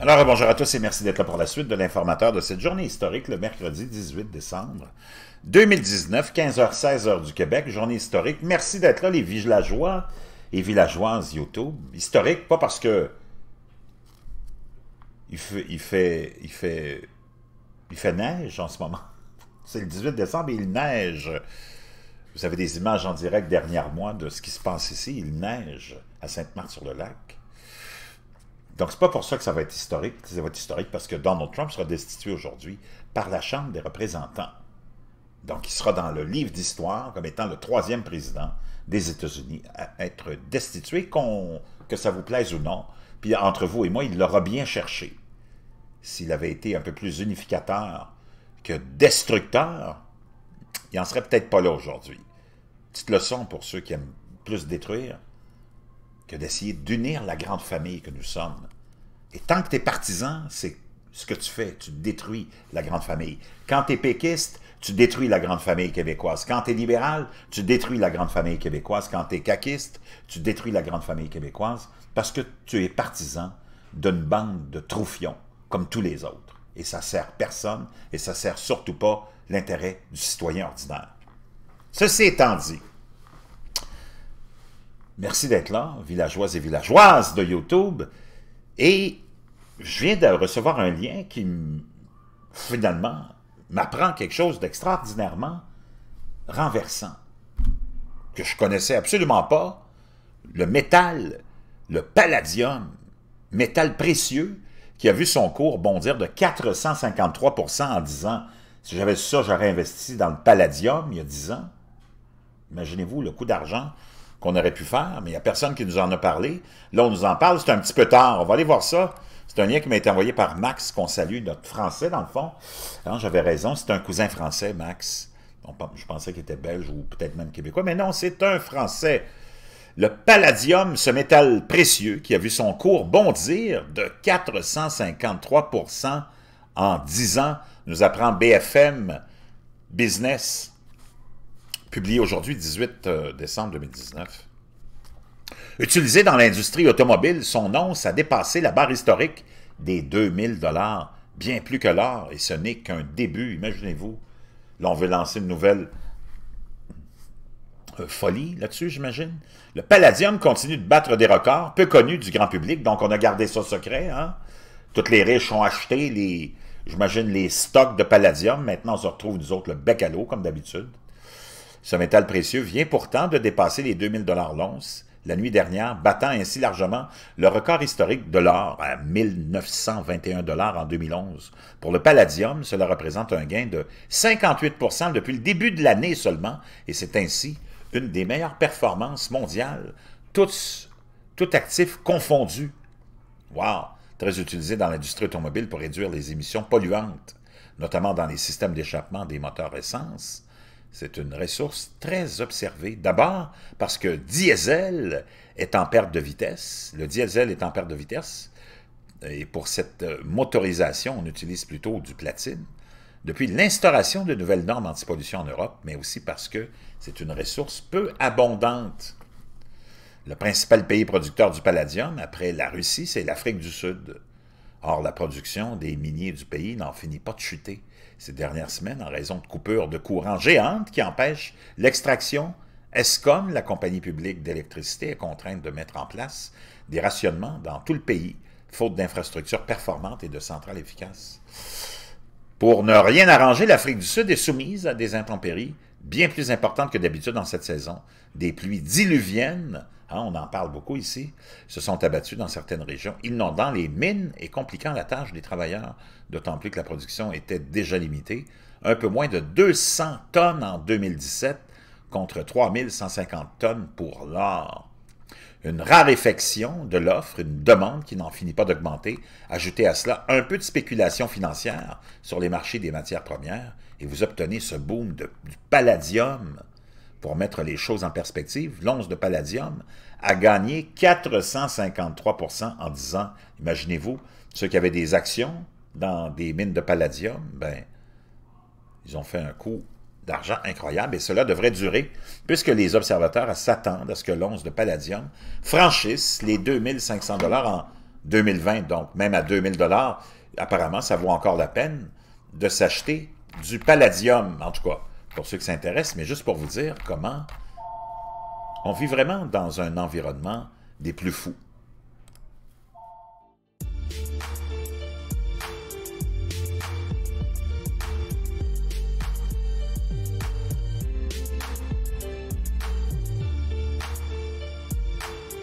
Alors, bonjour à tous et merci d'être là pour la suite de l'informateur de cette journée historique, le mercredi 18 décembre 2019, 15h-16h du Québec, journée historique. Merci d'être là, les villageois et villageoises YouTube. Historique, pas parce que il fait, il fait, il fait, il fait neige en ce moment. C'est le 18 décembre et il neige. Vous avez des images en direct dernière mois de ce qui se passe ici. Il neige à Sainte-Marthe-sur-le-Lac. Donc, c'est pas pour ça que ça va être historique. Ça va être historique parce que Donald Trump sera destitué aujourd'hui par la Chambre des représentants. Donc, il sera dans le livre d'histoire comme étant le troisième président des États-Unis à être destitué, que ça vous plaise ou non. Puis, entre vous et moi, il l'aura bien cherché. S'il avait été un peu plus unificateur que destructeur, il n'en serait peut-être pas là aujourd'hui. Petite leçon pour ceux qui aiment plus détruire que d'essayer d'unir la grande famille que nous sommes. Et tant que tu es partisan, c'est ce que tu fais, tu détruis la grande famille. Quand tu es péquiste, tu détruis la grande famille québécoise. Quand tu es libéral, tu détruis la grande famille québécoise. Quand tu es caquiste, tu détruis la grande famille québécoise parce que tu es partisan d'une bande de troufions, comme tous les autres. Et ça sert personne et ça sert surtout pas l'intérêt du citoyen ordinaire. Ceci étant dit, Merci d'être là, villageoises et villageoises de YouTube. Et je viens de recevoir un lien qui, finalement, m'apprend quelque chose d'extraordinairement renversant, que je connaissais absolument pas, le métal, le palladium, métal précieux, qui a vu son cours bondir de 453 en 10 ans. Si j'avais ça, j'aurais investi dans le palladium il y a 10 ans. Imaginez-vous le coût d'argent qu'on aurait pu faire, mais il n'y a personne qui nous en a parlé. Là, on nous en parle, c'est un petit peu tard. On va aller voir ça. C'est un lien qui m'a été envoyé par Max, qu'on salue, notre Français, dans le fond. Hein, j'avais raison, c'est un cousin français, Max. je pensais qu'il était belge ou peut-être même québécois, mais non, c'est un Français. Le palladium, ce métal précieux qui a vu son cours bondir de 453 en 10 ans, nous apprend BFM Business publié aujourd'hui 18 euh, décembre 2019. Utilisé dans l'industrie automobile, son once a dépassé la barre historique des 2000 dollars, bien plus que l'or, et ce n'est qu'un début, imaginez-vous. l'on on veut lancer une nouvelle euh, folie là-dessus, j'imagine. Le palladium continue de battre des records, peu connus du grand public, donc on a gardé ça secret. Hein. Toutes les riches ont acheté, les, j'imagine, les stocks de palladium. Maintenant, on se retrouve, nous autres, le bec à l'eau, comme d'habitude. Ce métal précieux vient pourtant de dépasser les 2000 dollars l'once la nuit dernière, battant ainsi largement le record historique de l'or à 1921 dollars en 2011. Pour le palladium, cela représente un gain de 58 depuis le début de l'année seulement, et c'est ainsi une des meilleures performances mondiales, tous, tout actif confondu. Wow! Très utilisé dans l'industrie automobile pour réduire les émissions polluantes, notamment dans les systèmes d'échappement des moteurs essence. C'est une ressource très observée. D'abord parce que diesel est en perte de vitesse. Le diesel est en perte de vitesse. Et pour cette euh, motorisation, on utilise plutôt du platine. Depuis l'instauration de nouvelles normes anti-pollution en Europe, mais aussi parce que c'est une ressource peu abondante. Le principal pays producteur du palladium, après la Russie, c'est l'Afrique du Sud. Or, la production des miniers du pays n'en finit pas de chuter ces dernières semaines en raison de coupures de courant géantes qui empêchent l'extraction. comme la compagnie publique d'électricité, est contrainte de mettre en place des rationnements dans tout le pays, faute d'infrastructures performantes et de centrales efficaces. Pour ne rien arranger, l'Afrique du Sud est soumise à des intempéries bien plus importantes que d'habitude dans cette saison, des pluies diluviennes Hein, on en parle beaucoup ici, se sont abattus dans certaines régions, inondant les mines et compliquant la tâche des travailleurs, d'autant plus que la production était déjà limitée. Un peu moins de 200 tonnes en 2017 contre 3150 tonnes pour l'or. Une raréfaction de l'offre, une demande qui n'en finit pas d'augmenter. Ajoutez à cela un peu de spéculation financière sur les marchés des matières premières et vous obtenez ce boom du palladium pour mettre les choses en perspective, l'once de palladium a gagné 453 en 10 ans. Imaginez-vous, ceux qui avaient des actions dans des mines de palladium, ben, ils ont fait un coup d'argent incroyable et cela devrait durer puisque les observateurs s'attendent à ce que l'once de palladium franchisse les 2500 dollars en 2020. Donc, même à 2000 dollars, apparemment, ça vaut encore la peine de s'acheter du palladium, en tout cas pour ceux qui s'intéressent, mais juste pour vous dire comment on vit vraiment dans un environnement des plus fous.